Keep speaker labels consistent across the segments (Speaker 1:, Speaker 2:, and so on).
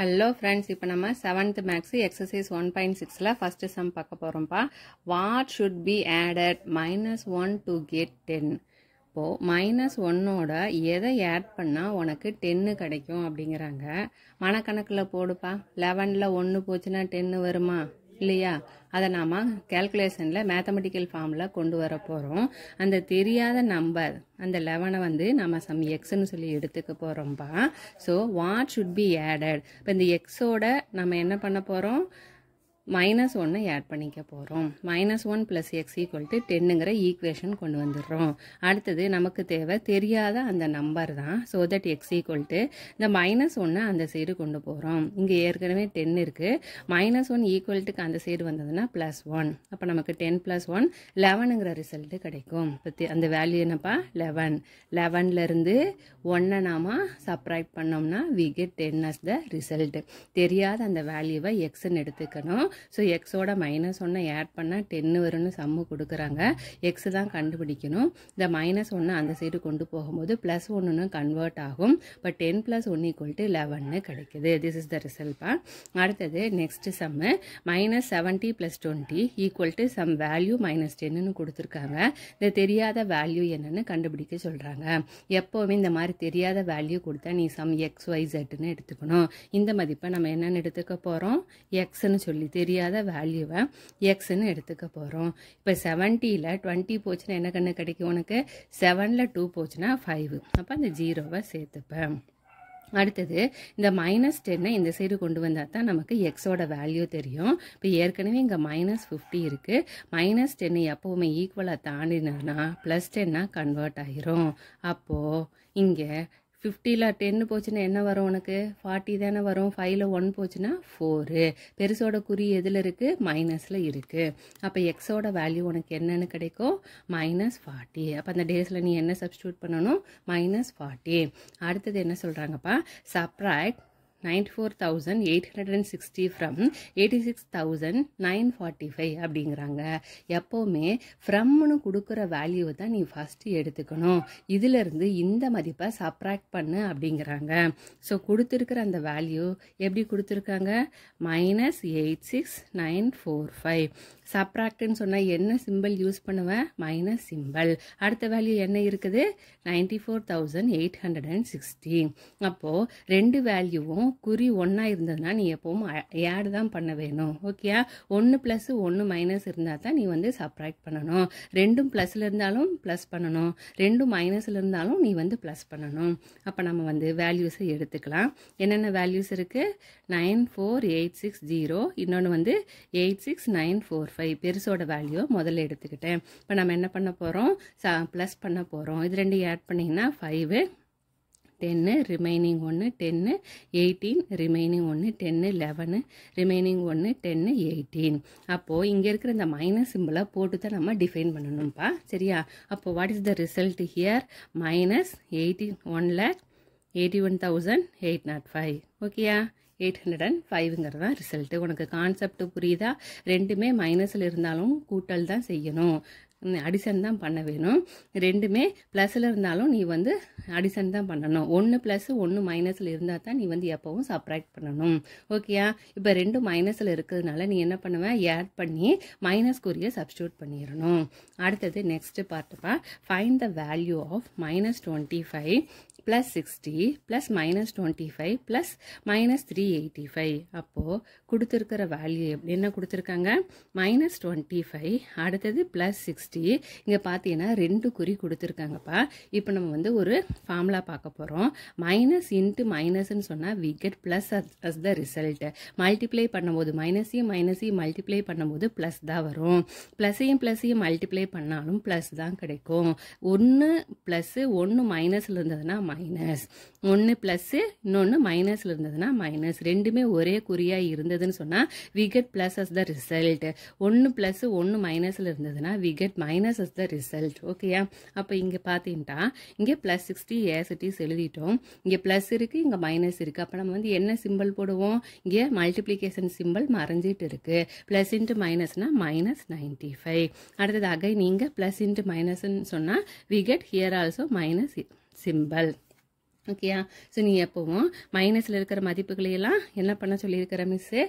Speaker 1: hello friends இப்போ நம்ம 7th maths Exercise one point சிக்ஸில் ஃபஸ்ட்டு சம் பார்க்க போகிறோம்ப்பா what should be added minus one to get ten இப்போது மைனஸ் ஒன்னோட எதை add பண்ணால் உனக்கு டென்னு கிடைக்கும் அப்படிங்கிறாங்க மனக்கணக்கில போடுப்பா லெவனில் ஒன்று போச்சுன்னா டென்னு வருமா இல்லையா அதை நாம் கேல்குலேஷனில் மேத்தமெட்டிக்கல் ஃபார்மில் கொண்டு வர போகிறோம் அந்த தெரியாத நம்பர் அந்த லெவனை வந்து நம்ம சம் எக்ஸ்னு சொல்லி எடுத்துக்க போகிறோம்ப்பா so what should be added இப்போ இந்த எக்ஸோட நம்ம என்ன பண்ண போகிறோம் மைனஸ் ஒன்று ஆட் பண்ணிக்க போகிறோம் minus one plus x equal to டென்னுங்கிற ஈக்குவேஷன் கொண்டு வந்துடுறோம் அடுத்தது நமக்கு தேவை தெரியாத அந்த நம்பர் தான் so that x equal to இந்த மைனஸ் ஒன்று அந்த சைடு கொண்டு போகிறோம் இங்கே ஏற்கனவே டென் இருக்குது மைனஸ் ஒன் ஈக்குவல்ட்டுக்கு அந்த சைடு வந்ததுன்னா ப்ளஸ் ஒன் அப்போ நமக்கு டென் ப்ளஸ் ஒன் லெவனுங்கிற ரிசல்ட்டு கிடைக்கும் அந்த வேல்யூ என்னப்பா லெவன் லெவன்லேருந்து ஒன்றை நாம சப்ராக்ட் பண்ணோம்னா we get ten as the result தெரியாத அந்த வேல்யூவை எக்ஸ்ன்னு எடுத்துக்கணும் ஸோ எக்ஸோட மைனஸ் ஒன்று ஆட் பண்ணால் டென்னு வரும்னு சம்மு கொடுக்குறாங்க எக்ஸ் தான் கண்டுபிடிக்கணும் இந்த மைனஸ் ஒன்று அந்த சைடு கொண்டு போகும்போது ப்ளஸ் ஒன்றுன்னு கன்வெர்ட் ஆகும் but ten plus one equal to லெவன்னு கிடைக்குது திஸ் இஸ் த ரிசல்ட்பா அடுத்தது next sum minus seventy plus twenty equal to sum value minus டென்னு கொடுத்துருக்காங்க இந்த தெரியாத வேல்யூ என்னன்னு கண்டுபிடிக்க சொல்கிறாங்க எப்போவுமே இந்த மாதிரி தெரியாத வேல்யூ கொடுத்தா நீ சம் எக்ஸ் ஒய் ஜெட்னு எடுத்துக்கணும் இந்த மதிப்பை நம்ம என்னென்னு எடுத்துக்க போகிறோம் எக்ஸ்ன்னு சொல்லி தெரியும் தெரியாத வேல்யூவை எக்ஸ்ன்னு எடுத்துக்க போகிறோம் இப்போ செவன்ட்டியில் டுவெண்ட்டி போச்சுன்னா என்ன கண்ணு கிடைக்கும் உனக்கு செவனில் டூ போச்சுன்னா ஃபைவ் அப்போ அந்த ஜீரோவை சேர்த்துப்பேன் அடுத்தது இந்த மைனஸ் டென்னை இந்த சைடு கொண்டு வந்தால் தான் நமக்கு எக்ஸோட வேல்யூ தெரியும் இப்போ ஏற்கனவே இங்கே மைனஸ் ஃபிஃப்டி இருக்குது மைனஸ் டென்னு எப்போவுமே ஈக்குவலாக தாண்டினா ப்ளஸ் டென்னாக கன்வெர்ட் ஆகிரும் அப்போது இங்கே ஃபிஃப்டியில் டென்னு போச்சுன்னா என்ன வரும் உனக்கு ஃபார்ட்டி தானே வரும் ஃபைவ்ல ஒன் போச்சுன்னா ஃபோரு பெருசோட குறி எதில் இருக்குது மைனஸில் இருக்குது அப்போ எக்ஸோட வேல்யூ உனக்கு என்னென்னு கிடைக்கும் மைனஸ் ஃபார்ட்டி அப்போ அந்த டேஸில் நீ என்ன சப்ஸ்டியூட் பண்ணணும் மைனஸ் ஃபார்ட்டி அடுத்தது என்ன சொல்கிறாங்கப்பா subtract 94,860 eight hundred and sixty from eighty six thousand nine forty five அப்படிங்கிறாங்க எப்போவுமே ஃப்ரம்னு கொடுக்குற வேல்யூவை தான் நீ ஃபஸ்ட்டு எடுத்துக்கணும் இதிலிருந்து இந்த மதிப்பை சப்ராக்ட் பண்ணு அப்படிங்கிறாங்க ஸோ கொடுத்துருக்குற அந்த வேல்யூ எப்படி கொடுத்துருக்காங்க minus eight six nine four five சப்ராக்டுன்னு சொன்னால் என்ன சிம்பிள் யூஸ் பண்ணுவேன் மைனஸ் சிம்பிள் அடுத்த வேல்யூ என்ன இருக்குது ninety four thousand eight hundred and sixty அப்போது ரெண்டு வேல்யூவும் எப்போவும் குறி ஒன்றா இருந்ததுன்னா நீ எப்போவும் ஆட் தான் பண்ண வேணும் ஓகேயா ஒன்று ப்ளஸ் ஒன்று மைனஸ் இருந்தால் தான் நீ வந்து சப்ராக்ட் பண்ணணும் ரெண்டும் ப்ளஸில் இருந்தாலும் ப்ளஸ் பண்ணணும் ரெண்டும் மைனஸில் இருந்தாலும் நீ வந்து ப்ளஸ் பண்ணணும் அப்போ நம்ம வந்து வேல்யூஸை எடுத்துக்கலாம் என்னென்ன வேல்யூஸ் இருக்குது nine four eight six zero இன்னொன்று வந்து eight six nine four five பெருசோட வேல்யூ முதல்ல எடுத்துக்கிட்டேன் இப்போ நம்ம என்ன பண்ண போகிறோம் ச ப்ளஸ் பண்ண போகிறோம் இது ரெண்டு ஆட் பண்ணிங்கன்னா ஃபைவு டென்னு ரிமைனிங் ஒன்று டென்னு எயிட்டீன் ரிமைனிங் ஒன்று டென்னு லெவனு ரிமைனிங் ஒன்று டென்னு எயிட்டீன் அப்போது இங்கே இருக்கிற இந்த மைனஸ் சிம்பிளை போட்டு தான் நம்ம டிஃபைன் பண்ணணும்ப்பா சரியா அப்போது what is the result here minus eighteen one lakh eighty one thousand eight not five ஓகேயா எயிட் ஹண்ட்ரட் அண்ட் ஃபைவ்ங்கிறது தான் ரிசல்ட்டு உனக்கு கான்செப்ட் புரியுதா ரெண்டுமே மைனஸில் இருந்தாலும் கூட்டல் தான் செய்யணும் அடிசன் தான் பண்ண வேணும் ரெண்டுமே ப்ளஸில் இருந்தாலும் நீ வந்து அடிசன் தான் பண்ணணும் ஒன்று ப்ளஸ் ஒன்று மைனஸில் இருந்தால் தான் நீ வந்து எப்போவும் சப்ராக்ட் பண்ணணும் ஓகேயா இப்போ ரெண்டு மைனஸில் இருக்கிறதுனால நீ என்ன பண்ணுவேன் ஆட் பண்ணி மைனஸ் மைனஸ்க்குரிய சப்ஸ்டியூட் பண்ணிடணும் அடுத்தது நெக்ஸ்ட்டு பார்ட்டுப்பா find the value of minus twenty five plus sixty plus minus twenty five plus minus three eighty five அப்போது கொடுத்துருக்கிற வேல்யூ என்ன கொடுத்துருக்காங்க மைனஸ் டுவெண்ட்டி ஃபைவ் அடுத்தது ப்ளஸ் சிக்ஸ்டி இங்கே பார்த்தீங்கன்னா ரெண்டு குறி கொடுத்துருக்காங்கப்பா இப்போ நம்ம வந்து ஒரு ஃபார்முலா பார்க்க போகிறோம் மைனஸ் இன்ட்டு மைனஸ்ன்னு சொன்னால் we plus as the result multiply பண்ணும்போது மைனஸையும் மைனஸையும் மல்டிப்ளை பண்ணும்போது ப்ளஸ் தான் வரும் ப்ளஸையும் ப்ளஸையும் மல்டிப்ளை பண்ணாலும் ப்ளஸ் தான் கிடைக்கும் ஒன்று ப்ளஸ்ஸு ஒன்று மைனஸில் இருந்ததுன்னா மைனஸ் ஒன்று ப்ளஸ்ஸு இன்னொன்று மைனஸில் இருந்ததுன்னா மைனஸ் ரெண்டுமே ஒரே குறியாக இருந்ததுன்னு சொன்னால் we get plus as the result ஒன்று ப்ளஸ்ஸு ஒன்று மைனஸில் இருந்ததுன்னா we get minus as the result ஓகேயா அப்போ இங்கே பார்த்தீங்கன்னா இங்கே ப்ளஸ் சிக்ஸ்டி ஏசிட்டிஸ் எழுதிட்டோம் இங்கே ப்ளஸ் இருக்குது இங்கே மைனஸ் இருக்குது அப்போ நம்ம வந்து என்ன சிம்பிள் போடுவோம் இங்கே மல்டிப்ளிகேஷன் சிம்பிள் மறைஞ்சிட்டு இருக்குது ப்ளஸ் இன்ட்டு மைனஸ்னால் மைனஸ் நைன்ட்டி ஃபைவ் அடுத்ததாக நீங்கள் ப்ளஸ் இன்ட்டு மைனஸ்ன்னு சொன்னால் we get here also minus simple ஓகேயா ஸோ நீங்கள் எப்போவும் மைனஸில் இருக்கிற மதிப்புகளையெல்லாம் என்ன பண்ண சொல்லியிருக்கிற மிஸ்ஸு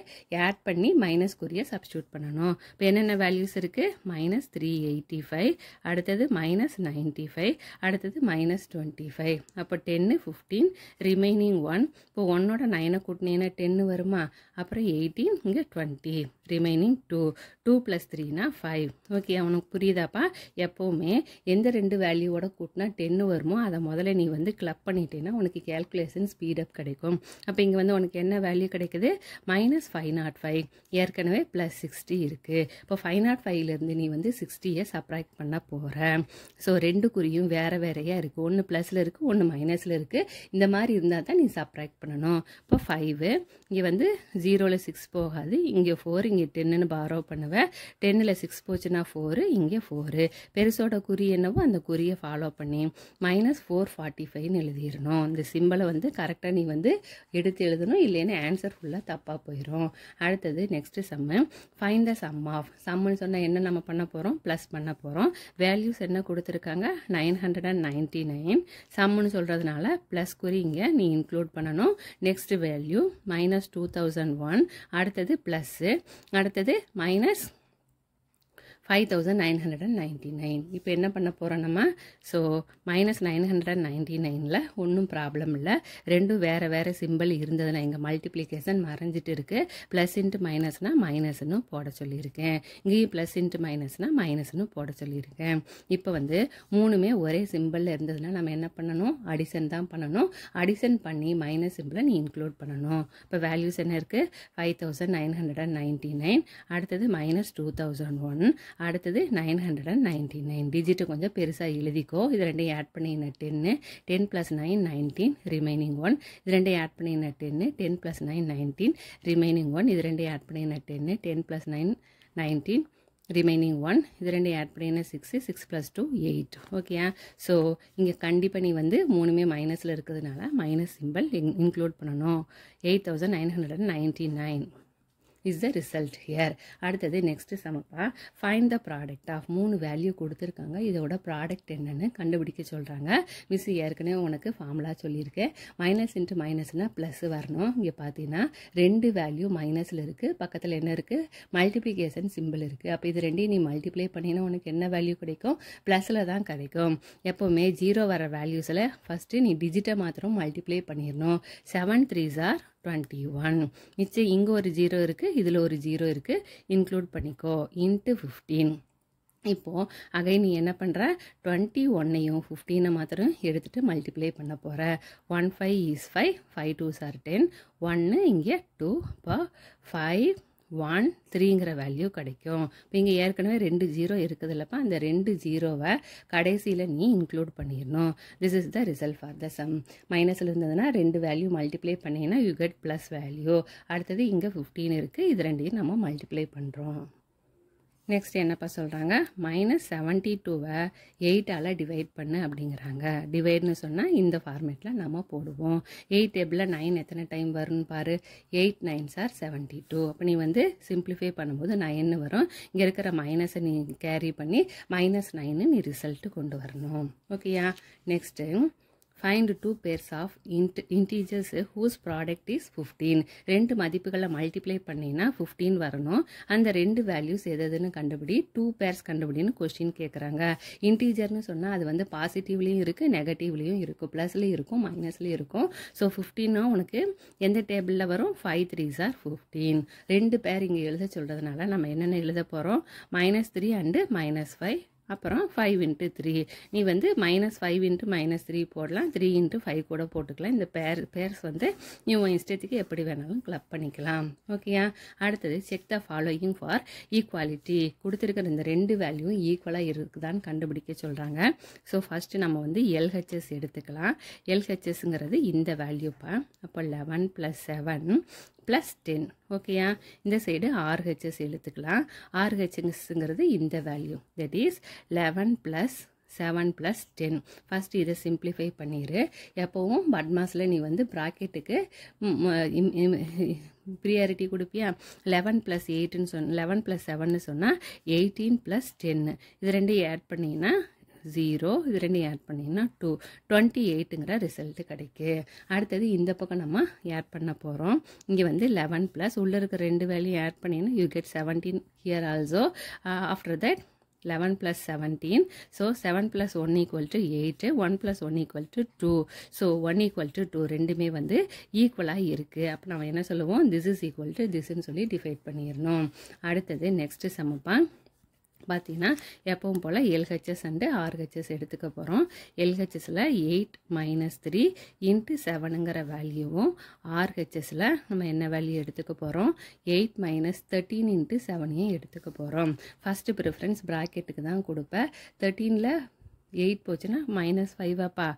Speaker 1: ஆட் பண்ணி மைனஸ் குறியை சப்ஸ்டியூட் பண்ணணும் இப்போ என்னென்ன வேல்யூஸ் இருக்குது மைனஸ் த்ரீ எயிட்டி ஃபைவ் அடுத்தது மைனஸ் நைன்ட்டி ஃபைவ் அடுத்தது மைனஸ் டுவெண்ட்டி ஃபைவ் அப்போ டென்னு ஃபிஃப்டீன் ரிமைனிங் ஒன் இப்போ ஒன்னோட நைனை கூட்டினீங்கன்னா டென்னு வருமா அப்புறம் எயிட்டீன் இங்கே twenty remaining two two plus த்ரீனா ஃபைவ் ஓகே அவனுக்கு புரியுதாப்பா எப்போவுமே எந்த ரெண்டு வேல்யூவோட கூட்டினா டென்னு வருமோ அதை முதல்ல நீ வந்து கிளப் பண்ணிட்டேன்னா உனக்கு கேல்குலேஷன் ஸ்பீடப் கிடைக்கும் அப்போ இங்கே வந்து உனக்கு என்ன வேல்யூ கிடைக்குது மைனஸ் ஃபைவ் நாட் ஃபைவ் ஏற்கனவே ப்ளஸ் சிக்ஸ்டி இருக்குது இப்போ ஃபைவ் நாட் ஃபைவ்லேருந்து நீ வந்து சிக்ஸ்டியை சப்ராக்ட் பண்ண போகிற ஸோ ரெண்டு குறியும் வேறு வேறையாக இருக்குது ஒன்று ப்ளஸில் இருக்குது ஒன்று மைனஸில் இருக்குது இந்த மாதிரி இருந்தால் தான் நீ சப்ராக்ட் பண்ணணும் இப்போ ஃபைவு இங்கே வந்து ஜீரோவில் சிக்ஸ் போகாது இங்கே ஃபோர் இங்கே இங்கே டென்னுன்னு பாரோ பண்ணுவேன் டென்னில் சிக்ஸ் போச்சுன்னா ஃபோரு இங்கே ஃபோரு பெருசோட குறி என்னவோ அந்த குறியை ஃபாலோ பண்ணி மைனஸ் ஃபோர் ஃபார்ட்டி ஃபைவ்னு எழுதிடணும் இந்த சிம்பிளை வந்து கரெக்டாக நீ வந்து எடுத்து எழுதணும் இல்லைன்னா ஆன்சர் ஃபுல்லாக தப்பாக போயிடும் அடுத்தது next sum find the sum of சம்முன்னு சொன்னால் என்ன நம்ம பண்ண போகிறோம் ப்ளஸ் பண்ண போகிறோம் வேல்யூஸ் என்ன கொடுத்துருக்காங்க nine hundred and ninety nine சம்முன்னு சொல்கிறதுனால ப்ளஸ் குறி இங்கே நீ இன்க்ளூட் பண்ணணும் next value minus two thousand one அடுத்தது ப்ளஸ்ஸு அடுத்தது minus five thousand nine hundred and ninety nine இப்போ என்ன பண்ண போகிறோம் நம்ம so minus nine hundred and ninety நைனில் ஒன்றும் ப்ராப்ளம் இல்லை ரெண்டும் வேறு வேறு சிம்பிள் இருந்ததுன்னா இங்கே மல்டிப்ளிகேஷன் மறைஞ்சிட்டு இருக்குது ப்ளஸ் இன்ட்டு மைனஸ்னால் மைனஸ்னு போட சொல்லியிருக்கேன் இங்கேயும் ப்ளஸ் இன்ட்டு மைனஸ்னால் மைனஸ்னு போட சொல்லியிருக்கேன் இப்போ வந்து மூணுமே ஒரே சிம்பிளில் இருந்ததுன்னா நம்ம என்ன பண்ணணும் அடிஷன் தான் பண்ணணும் அடிஷன் பண்ணி மைனஸ் சிம்பிளை நீ இன்க்ளூட் பண்ணணும் இப்போ வேல்யூஸ் என்ன இருக்குது five thousand nine hundred and ninety nine அடுத்தது மைனஸ் டூ தௌசண்ட் ஒன் அடுத்தது nine hundred and ninety nine டிஜிட்டை கொஞ்சம் பெருசாக எழுதிக்கோ இது ரெண்டையும் ஆட் பண்ணின ten ten plus nine nineteen remaining one இது ரெண்டையும் ஆட் பண்ணின ten ten plus nine nineteen remaining one இது ரெண்டையும் ஆட் பண்ணின ten ten plus nine nineteen remaining one இது ரெண்டையும் ஆட் பண்ணினா six six plus two eight ஓகேயா ஸோ இங்கே கண்டிப்பாக நீ வந்து மூணுமே மைனஸில் இருக்கிறதுனால மைனஸ் சிம்பிள் இன்க்ளூட் பண்ணணும் eight thousand nine hundred and ninety nine is the result here அடுத்தது நெக்ஸ்ட்டு சமப்பா ஃபைன் த ப்ராடக்ட் ஆஃப் மூணு வேல்யூ கொடுத்துருக்காங்க இதோட ப்ராடக்ட் என்னென்னு கண்டுபிடிக்க சொல்கிறாங்க மிஸ் ஏற்கனவே உனக்கு ஃபார்முலா சொல்லியிருக்கேன் மைனஸ் இன்ட்டு மைனஸ்னால் ப்ளஸ் வரணும் இங்கே பார்த்தீங்கன்னா ரெண்டு வேல்யூ மைனஸில் இருக்குது பக்கத்தில் என்ன இருக்குது மல்டிப்ளிகேஷன் சிம்பிள் இருக்குது அப்போ இது ரெண்டையும் நீ மல்டிப்ளை பண்ணினா உனக்கு என்ன வேல்யூ கிடைக்கும் ப்ளஸில் தான் கிடைக்கும் எப்போவுமே ஜீரோ வர வேல்யூஸில் ஃபஸ்ட்டு நீ டிஜிட்டை மாத்திரம் மல்டிப்ளை பண்ணிடணும் seven three are twenty one மிச்சம் இங்கே ஒரு ஜீரோ இருக்குது இதில் ஒரு ஜீரோ இருக்குது இன்க்ளூட் பண்ணிக்கோ இன்ட்டு ஃபிஃப்டீன் இப்போது அகை நீ என்ன பண்ணுற டுவெண்ட்டி ஒன்னையும் ஃபிஃப்டீனை மாத்திரம் எடுத்துகிட்டு மல்டிப்ளை பண்ண போகிற one five is five five two are ten ஒன்று இங்கே டூ இப்போ ஃபைவ் ஒன் த்ரீங்கிற வேல்யூ கிடைக்கும் இப்போ இங்கே ஏற்கனவே ரெண்டு ஜீரோ இருக்குதுல்லப்பா அந்த ரெண்டு ஜீரோவை கடைசியில் நீ இன்க்ளூட் பண்ணிடணும் this is the result for the sum மைனஸில் இருந்ததுன்னா ரெண்டு வேல்யூ மல்டிப்ளை பண்ணிங்கன்னா யூ கெட் ப்ளஸ் வேல்யூ அடுத்தது இங்கே ஃபிஃப்டீன் இருக்குது இது ரெண்டையும் நம்ம மல்டிப்ளை பண்ணுறோம் நெக்ஸ்ட் என்னப்பா சொல்கிறாங்க மைனஸ் செவன்ட்டி டூவை எயிட்டால் டிவைட் பண்ணு அப்படிங்கிறாங்க டிவைட்னு சொன்னால் இந்த ஃபார்மேட்டில் நம்ம போடுவோம் எயிட் டேபிளில் நைன் எத்தனை டைம் வரும்னு பாரு eight nine are seventy two அப்போ நீ வந்து சிம்பிளிஃபை பண்ணும்போது நைன்னு வரும் இங்கே இருக்கிற மைனஸை நீ கேரி பண்ணி மைனஸ் நைன்னு நீ ரிசல்ட்டு கொண்டு வரணும் ஓகேயா next find two pairs of int integers whose product is fifteen ரெண்டு மதிப்புகளை மல்டிப்ளை பண்ணினா ஃபிஃப்டீன் வரணும் அந்த ரெண்டு வேல்யூஸ் எதுன்னு கண்டுபிடி டூ பேர்ஸ் கண்டுபிடின்னு கொஸ்டின் கேட்குறாங்க இன்டீஜர்னு சொன்னால் அது வந்து பாசிட்டிவ்லேயும் இருக்குது நெகட்டிவ்லேயும் இருக்கும் ப்ளஸ்லேயும் இருக்கும் மைனஸ்லேயும் இருக்கும் ஸோ ஃபிஃப்டீனா உனக்கு எந்த டேபிளில் வரும் ஃபைவ் த்ரீஸ் ஆர் ஃபிஃப்டீன் ரெண்டு பேர் இங்கே எழுத சொல்கிறதுனால நம்ம என்னென்ன எழுத போகிறோம் minus three and minus five அப்புறம் ஃபைவ் இன்ட்டு த்ரீ நீ வந்து minus five into minus three போடலாம் த்ரீ இன்ட்டு ஃபைவ் கூட போட்டுக்கலாம் இந்த பேர் பேர்ஸ் வந்து நீ உன் இஷ்டத்துக்கு எப்படி வேணாலும் கிளப் பண்ணிக்கலாம் ஓகேயா அடுத்தது check the following for equality கொடுத்துருக்கிற இந்த ரெண்டு வேல்யூ ஈக்குவலாக இருக்குதான்னு கண்டுபிடிக்க சொல்கிறாங்க ஸோ ஃபஸ்ட்டு நம்ம வந்து எல்ஹெச்எஸ் எடுத்துக்கலாம் எல்ஹெச்எஸ்ங்கிறது இந்த வேல்யூப்பா அப்போ eleven plus seven plus ten ஓகேயா இந்த சைடு ஆர்ஹெச்எஸ் எழுத்துக்கலாம் ஆர்ஹெச்எஸ்ங்கிறது இந்த value that is eleven plus seven plus ten first இதை சிம்ப்ளிஃபை பண்ணிடு எப்போவும் பட்மாஸில் நீ வந்து ப்ராக்கெட்டுக்கு ப்ரியாரிட்டி கொடுப்பியா லெவன் ப்ளஸ் எயிட்டுன்னு சொன்ன லெவன் ப்ளஸ் செவன்னு சொன்னால் எயிட்டீன் ப்ளஸ் டென்னு இது ரெண்டையும் ஆட் பண்ணிங்கன்னா ஜீரோ இது ரெண்டும் ஆட் பண்ணிங்கன்னா டூ டுவெண்ட்டி எயிட்டுங்கிற ரிசல்ட்டு கிடைக்கு அடுத்தது இந்த பக்கம் நம்ம ஆட் பண்ண போகிறோம் இங்கே வந்து லெவன் ப்ளஸ் உள்ளே இருக்கிற ரெண்டு வேலையும் ஆட் பண்ணிங்கன்னா you get seventeen here also after that eleven plus seventeen so seven plus one equal to eight one plus one equal to two so one equal to two ரெண்டுமே வந்து ஈக்குவலாக இருக்குது அப்போ நம்ம என்ன சொல்லுவோம் திஸ் இஸ் ஈக்குவல் டு திஸ்ன்னு சொல்லி டிஃபைட் பண்ணிடணும் அடுத்தது நெக்ஸ்ட்டு சமப்பான் பார்த்தீங்கன்னா எப்பவும் போல் எல்ஹெச்எஸ் அண்டு ஆர்ஹெச்எஸ் எடுத்துக்க போகிறோம் எல்ஹெச்எஸில் எயிட் மைனஸ் த்ரீ இன்ட்டு செவனுங்கிற வேல்யூவும் ஆர்ஹெச்எஸில் நம்ம என்ன வேல்யூ எடுத்துக்க போகிறோம் எயிட் மைனஸ் தேர்ட்டீன் இன்ட்டு செவனையும் எடுத்துக்க போகிறோம் ஃபஸ்ட்டு ப்ரிஃபரன்ஸ் ப்ராக்கெட்டுக்கு தான் கொடுப்பேன் தேர்ட்டீனில் எயிட் போச்சுன்னா மைனஸ் ஃபைவாப்பா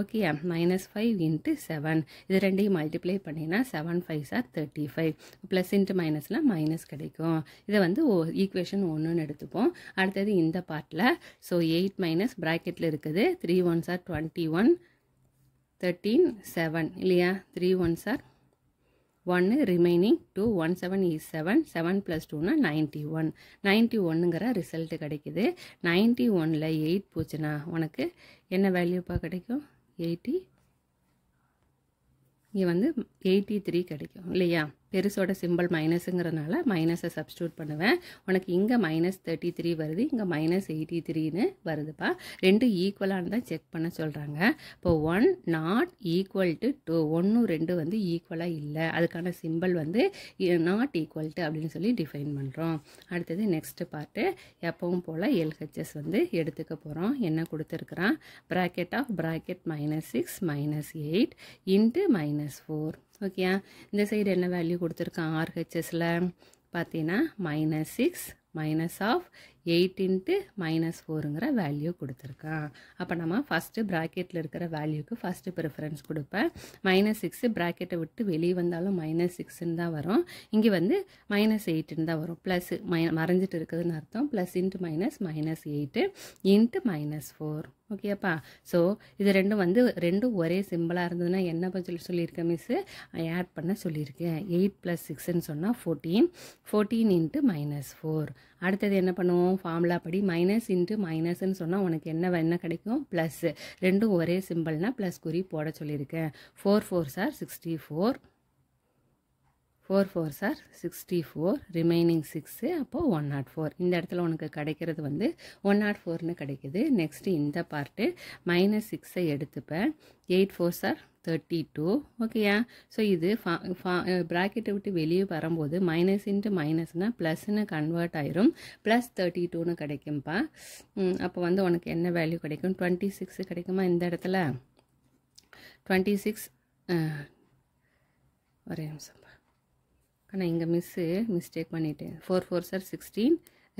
Speaker 1: ஓகேயா மைனஸ் ஃபைவ் இன்ட்டு செவன் இது ரெண்டையும் மல்டிப்ளை பண்ணினா seven five are thirty five plus into மைனஸில் மைனஸ் கிடைக்கும் இதை வந்து ஓ ஈக்குவேஷன் ஒன்றுன்னு எடுத்துப்போம் அடுத்தது இந்த பார்ட்டில் ஸோ எயிட் மைனஸ் ப்ராக்கெட்டில் இருக்குது three one are twenty one thirteen seven இல்லையா த்ரீ ஒன் சார் ஒன்று remaining two one seven is seven seven plus டூனா நைன்ட்டி ஒன் நைன்ட்டி ஒன்னுங்கிற ரிசல்ட்டு கிடைக்குது நைன்ட்டி ஒனில் எயிட் போச்சுன்னா உனக்கு என்ன வேல்யூப்பாக கிடைக்கும் எயிட்டி இங்கே வந்து எயிட்டி த்ரீ கிடைக்கும் இல்லையா பெருசோட சிம்பிள் மைனஸுங்கிறனால மைனஸை சப்ஸ்டியூட் பண்ணுவேன் உனக்கு இங்கே மைனஸ் தேர்ட்டி த்ரீ வருது இங்கே மைனஸ் எயிட்டி த்ரீன்னு வருதுப்பா ரெண்டு ஈக்குவலானு தான் செக் பண்ண சொல்கிறாங்க இப்போ one not equal to two ஒன்று ரெண்டு வந்து ஈக்குவலாக இல்லை அதுக்கான சிம்பிள் வந்து நாட் ஈக்குவல் டு அப்படின்னு சொல்லி டிஃபைன் பண்ணுறோம் அடுத்தது நெக்ஸ்ட்டு பார்ட்டு எப்பவும் போல் எல்ஹெச்எஸ் வந்து எடுத்துக்க போகிறோம் என்ன கொடுத்துருக்குறான் bracket of bracket minus six minus eight into minus four ஓகேயா இந்த சைடு என்ன வேல்யூ கொடுத்துருக்கான் ஆர்ஹெச்எஸில் பார்த்தீங்கன்னா minus six minus of eight into minus ஃபோருங்கிற வேல்யூ கொடுத்துருக்கான் அப்போ நம்ம ஃபஸ்ட்டு ப்ராக்கெட்டில் இருக்கிற வேல்யூக்கு ஃபஸ்ட்டு ப்ரிஃபரன்ஸ் கொடுப்பேன் மைனஸ் சிக்ஸு ப்ராக்கெட்டை விட்டு வெளியே வந்தாலும் மைனஸ் சிக்ஸுன்னு தான் வரும் இங்கே வந்து மைனஸ் எயிட்டுன்னு தான் வரும் ப்ளஸ் மை மறைஞ்சிட்டு இருக்குதுன்னு அர்த்தம் plus into minus minus eight into minus four ஓகேப்பா ஸோ இது ரெண்டும் வந்து ரெண்டும் ஒரே சிம்பிளாக இருந்ததுன்னா என்ன சொல்லி சொல்லியிருக்கேன் மிஸ்ஸு ஆட் பண்ண சொல்லியிருக்கேன் எயிட் ப்ளஸ் சிக்ஸ்ன்னு சொன்னால் fourteen fourteen into minus four அடுத்தது என்ன பண்ணுவோம் இருக்கும் ஃபார்முலா படி மைனஸ் இன்ட்டு மைனஸ்ன்னு சொன்னால் உனக்கு என்ன வேணால் கிடைக்கும் ப்ளஸ் ரெண்டும் ஒரே சிம்பிள்னால் ப்ளஸ் குறி போட சொல்லியிருக்கேன் four four are sixty four four four are sixty four remaining six அப்போது ஒன் நாட் ஃபோர் இந்த இடத்துல உனக்கு கிடைக்கிறது வந்து ஒன் oh நாட் ஃபோர்னு கிடைக்கிது நெக்ஸ்ட்டு இந்த பார்ட்டு மைனஸ் சிக்ஸை எடுத்துப்பேன் eight four are thirty two ஓகேயா ஸோ இது ஃபா ஃபா ப்ராக்கெட்டை விட்டு வெளியே வரும்போது மைனஸ் இன்ட்டு மைனஸ்னால் ப்ளஸ்ன்னு கன்வெர்ட் ஆயிரும் ப்ளஸ் தேர்ட்டி டூன்னு கிடைக்கும்ப்பா அப்போ வந்து உனக்கு என்ன வேல்யூ கிடைக்கும் டுவெண்ட்டி சிக்ஸ் கிடைக்குமா இந்த இடத்துல டுவெண்ட்டி சிக்ஸ் ஒரே நிமிஷம்ப்பா ஆனால் இங்கே மிஸ்ஸு மிஸ்டேக் பண்ணிட்டேன் four four are sixteen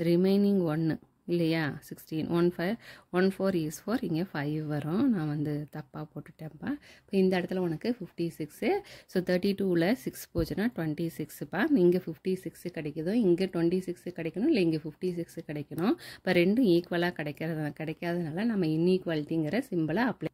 Speaker 1: remaining ஒன்று இல்லையா sixteen one five one four is four இங்கே ஃபைவ் வரும் நான் வந்து தப்பாக போட்டுட்டேன்ப்பா இப்போ இந்த இடத்துல உனக்கு ஃபிஃப்டி சிக்ஸு ஸோ தேர்ட்டி டூவில் சிக்ஸ் போச்சுன்னா டுவெண்ட்டி சிக்ஸுப்பா இங்கே ஃபிஃப்டி சிக்ஸு கிடைக்குதோ இங்கே டுவெண்ட்டி சிக்ஸு கிடைக்கணும் இல்லை இங்கே ஃபிஃப்டி சிக்ஸு கிடைக்கணும் இப்போ ரெண்டும் ஈக்குவலாக கிடைக்கிறது கிடைக்காதனால நம்ம இன்இக்வாலிட்டிங்கிற சிம்பிளை அப்ளை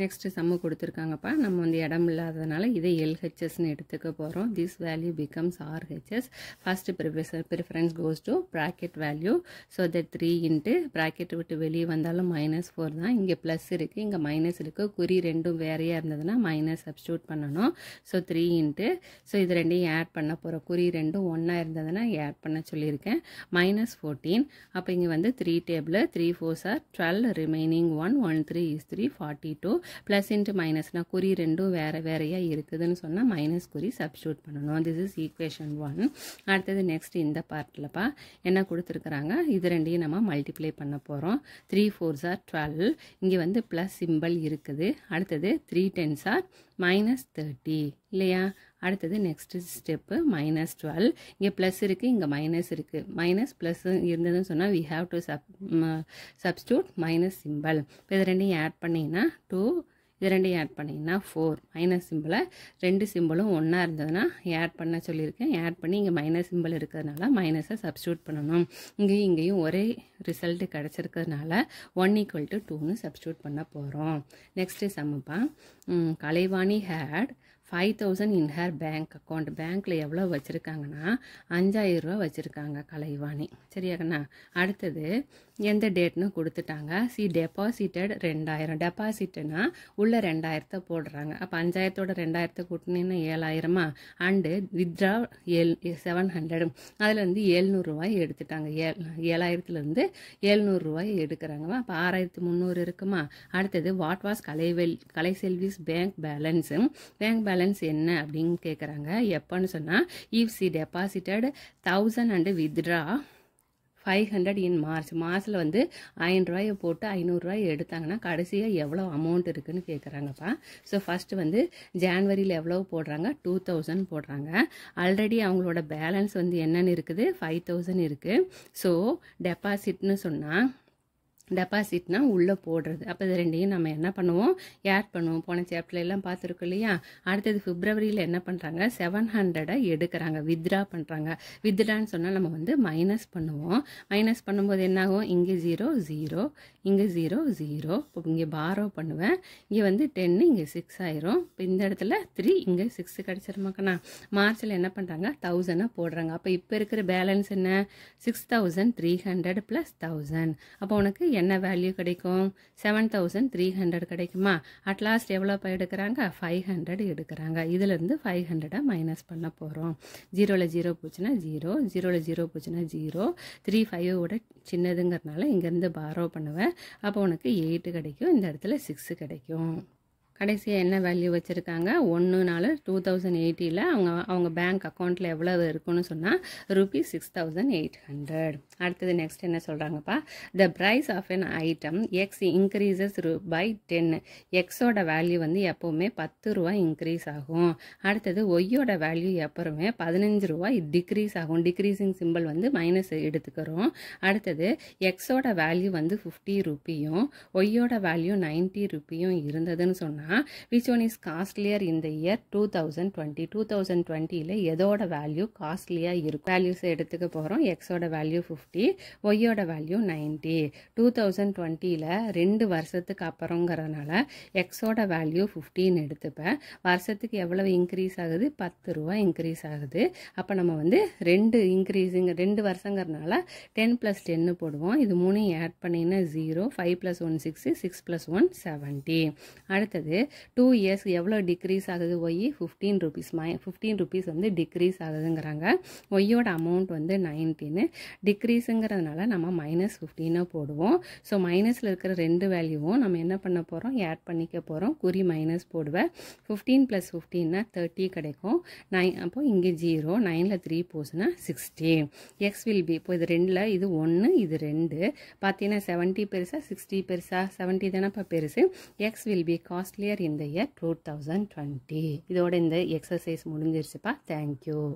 Speaker 1: நெக்ஸ்ட்டு சம்மு கொடுத்துருக்காங்கப்பா நம்ம வந்து இடம் இல்லாததுனால இதை எல்ஹெச்எஸ்னு எடுத்துக்க போகிறோம் this value becomes RHS first prefer preference goes to bracket value so that three into bracket விட்டு வெளியே வந்தாலும் மைனஸ் ஃபோர் தான் இங்கே ப்ளஸ் இருக்குது இங்கே மைனஸ் இருக்குது குறி ரெண்டும் வேறையாக இருந்ததுன்னா மைனஸ் சப்ஸ்டியூட் பண்ணணும் ஸோ த்ரீ இன்ட்டு ஸோ இது ரெண்டையும் ஆட் பண்ண போகிறோம் குறி ரெண்டும் ஒன்னாக இருந்ததுன்னா ஆட் பண்ண சொல்லியிருக்கேன் மைனஸ் ஃபோர்டீன் அப்போ இங்கே வந்து three table three four are twelve remaining one one three is three forty two plus into மைனஸ்னால் குறி ரெண்டும் வேறு வேறையாக இருக்குதுன்னு சொன்னால் மைனஸ் குறி சப்ஸ்டியூட் பண்ணணும் திஸ் இஸ் ஈக்குவேஷன் ஒன் அடுத்தது நெக்ஸ்ட் இந்த பார்ட்டில்ப்பா என்ன கொடுத்துருக்குறாங்க இது ரெண்டையும் நம்ம மல்டிப்ளை பண்ண போகிறோம் த்ரீ ஃபோர்ஸ் ஆர் டுவெல் இங்கே வந்து ப்ளஸ் சிம்பிள் இருக்குது அடுத்தது three tens are minus thirty இல்லையா அடுத்தது நெக்ஸ்ட் ஸ்டெப்பு மைனஸ் டுவெல் இங்கே ப்ளஸ் இருக்குது இங்கே மைனஸ் இருக்குது மைனஸ் ப்ளஸ் இருந்ததுன்னு சொன்னால் we have to sub substitute minus simple இப்போ இது ரெண்டையும் ஆட் பண்ணிங்கன்னா டூ இது ரெண்டையும் ஆட் பண்ணிங்கன்னா ஃபோர் மைனஸ் சிம்பிளை ரெண்டு சிம்பிளும் ஒன்றா இருந்ததுன்னா ஆட் பண்ண சொல்லியிருக்கேன் ஆட் பண்ணி இங்கே மைனஸ் சிம்பிள் இருக்கிறதுனால மைனஸை சப்ஸ்டியூட் பண்ணணும் இங்கேயும் இங்கேயும் ஒரே ரிசல்ட்டு கிடச்சிருக்கிறதுனால ஒன் ஈக்குவல் டு டூன்னு சப்ஸ்டியூட் பண்ண போகிறோம் நெக்ஸ்ட்டு சமப்பா Kalaivani had five thousand in her bank account பேங்க்கில் எவ்வளோ வச்சுருக்காங்கன்னா அஞ்சாயிரம் ரூபா வச்சுருக்காங்க கலைவாணி சரியாக்கண்ணா அடுத்தது எந்த டேட்னு கொடுத்துட்டாங்க சி டெபாசிட்டட் ரெண்டாயிரம் டெபாசிட்டுனா உள்ளே ரெண்டாயிரத்தை போடுறாங்க அப்போ அஞ்சாயிரத்தோட ரெண்டாயிரத்தை கூட்டினா ஏழாயிரமா அண்டு வித்ரா ஏழ் செவன் ஹண்ட்ரடு அதுலேருந்து ஏழ்நூறுரூவாய் எடுத்துட்டாங்க ஏ ஏழாயிரத்துலேருந்து ஏழ்நூறுரூவாய் எடுக்கிறாங்கம்மா அப்போ ஆறாயிரத்து முந்நூறு இருக்குமா அடுத்தது வாட் வாஸ் கலைவெல் Kalaiselvi's bank balance bank balance balance என்ன அப்படின்னு கேட்குறாங்க எப்போன்னு சொன்னால் if she deposited thousand and withdraw five hundred in March மாதத்தில் வந்து ஐநூறுரூவாயை போட்டு ஐநூறுரூவாய் எடுத்தாங்கன்னா கடைசியாக எவ்வளோ அமௌண்ட் இருக்குதுன்னு கேட்குறாங்கப்பா ஸோ ஃபஸ்ட்டு வந்து ஜான்வரியில் எவ்வளோ போடுறாங்க டூ தௌசண்ட் போடுறாங்க ஆல்ரெடி அவங்களோட பேலன்ஸ் வந்து என்னென்னு இருக்குது ஃபைவ் தௌசண்ட் இருக்குது ஸோ டெபாசிட்னு சொன்னால் டெபாசிட்னா உள்ளே போடுறது அப்போ இது ரெண்டையும் நம்ம என்ன பண்ணுவோம் ஆட் பண்ணுவோம் போன எல்லாம் பார்த்துருக்கோம் இல்லையா அடுத்தது பிப்ரவரியில் என்ன பண்ணுறாங்க செவன் ஹண்ட்ரடை எடுக்கிறாங்க வித்ரா பண்ணுறாங்க வித்ரான்னு சொன்னால் நம்ம வந்து மைனஸ் பண்ணுவோம் மைனஸ் பண்ணும்போது என்னாகும் இங்கே ஜீரோ ஜீரோ இங்கே ஜீரோ ஜீரோ இப்போ இங்கே பாரோ பண்ணுவேன் இங்கே வந்து டென்னு இங்கே சிக்ஸ் ஆயிரும் இப்போ இந்த இடத்துல த்ரீ இங்கே சிக்ஸ் கிடச்சிருமாக்கண்ணா மார்ச்சில் என்ன பண்ணுறாங்க தௌசண்டாக போடுறாங்க அப்போ இப்போ இருக்கிற பேலன்ஸ் என்ன six thousand three hundred plus thousand அப்போ உனக்கு என்ன வேல்யூ கிடைக்கும் செவன் தௌசண்ட் த்ரீ ஹண்ட்ரட் கிடைக்குமா அட்லாஸ்ட் லாஸ்ட் எவ்வளோ எடுக்கிறாங்க ஃபைவ் ஹண்ட்ரட் எடுக்கிறாங்க இதுலேருந்து ஃபைவ் ஹண்ட்ரடாக மைனஸ் பண்ண போகிறோம் ஜீரோவில் ஜீரோ போச்சுன்னா ஜீரோ ஜீரோவில் ஜீரோ போச்சுன்னா ஜீரோ த்ரீ ஃபைவோட சின்னதுங்கிறதுனால இங்கேருந்து பாரோ பண்ணுவேன் அப்போ உனக்கு எயிட்டு கிடைக்கும் இந்த இடத்துல சிக்ஸு கிடைக்கும் கடைசியாக என்ன வேல்யூ வச்சுருக்காங்க ஒன்று நாலு டூ தௌசண்ட் எயிட்டியில் அவங்க அவங்க பேங்க் அக்கௌண்ட்டில் எவ்வளோ இருக்குன்னு சொன்னால் rupees six thousand eight hundred அடுத்தது நெக்ஸ்ட் என்ன சொல்கிறாங்கப்பா the price of an item X increases ரூ பை டென் எக்ஸோட வேல்யூ வந்து எப்போவுமே பத்து ரூபா இன்க்ரீஸ் ஆகும் அடுத்தது ஒய்யோட வேல்யூ எப்போவுமே பதினஞ்சு ரூபா டிக்ரீஸ் ஆகும் டிக்ரீஸிங் சிம்பிள் வந்து மைனஸ் எடுத்துக்கிறோம் அடுத்தது எக்ஸோட வேல்யூ வந்து ஃபிஃப்டி ருப்பியும் ஒய்யோட வேல்யூ நைன்ட்டி ருப்பியும் இருந்ததுன்னு சொன்னால் விச் ஒன் இஸ் காஸ்ட்லியர் இந்த year two thousand twenty two thousand டுவெண்ட்டியில் எதோட வேல்யூ காஸ்ட்லியாக இருக்கும் வேல்யூஸ் எடுத்துக்க போகிறோம் எக்ஸோட வேல்யூ ஃபிஃப்டி ஒய்யோட வேல்யூ நைன்ட்டி டூ தௌசண்ட் டுவெண்ட்டியில் ரெண்டு வருஷத்துக்கு அப்புறங்கிறதுனால எக்ஸோட வேல்யூ ஃபிஃப்டின்னு எடுத்துப்பேன் வருஷத்துக்கு எவ்வளவு இன்க்ரீஸ் ஆகுது பத்து ரூபா இன்க்ரீஸ் ஆகுது அப்போ நம்ம வந்து ரெண்டு இன்க்ரீஸிங் ரெண்டு வருஷங்கிறதுனால டென் ப்ளஸ் டென்னு போடுவோம் இது மூணையும் ஆட் பண்ணினா zero five plus one six six plus one seventy அடுத்தது டூ இயர்ஸ் எவ்வளோ டிக்ரீஸ் ஆகுது ஒய் ஃபிஃப்டீன் ருபீஸ் மை ஃபிஃப்டீன் ருபீஸ் வந்து டிக்ரீஸ் ஆகுதுங்கிறாங்க ஒய்யோட அமௌண்ட் வந்து நைன்டீனு டிக்ரீஸுங்கிறதுனால நம்ம மைனஸ் ஃபிஃப்டீனாக போடுவோம் ஸோ மைனஸில் இருக்கிற ரெண்டு வேல்யூவும் நம்ம என்ன பண்ண போகிறோம் ஆட் பண்ணிக்க போகிறோம் குறி மைனஸ் போடுவேன் ஃபிஃப்டீன் ப்ளஸ் ஃபிஃப்டீன்னா தேர்ட்டி கிடைக்கும் நைன் அப்போ இங்கே ஜீரோ நைனில் த்ரீ போச்சுன்னா சிக்ஸ்டி எக்ஸ் வில் பி இப்போ இது ரெண்டில் இது ஒன்று இது ரெண்டு பார்த்தீங்கன்னா செவன்ட்டி பெருசாக சிக்ஸ்டி பெருசாக செவன்ட்டி தானேப்பா பெருசு X will be costlier இந்த இயர் டூ தௌசண்ட் டுவெண்ட்டி இதோட இந்த எக்ஸசைஸ் முடிஞ்சிருச்சுப்பா தேங்க்யூ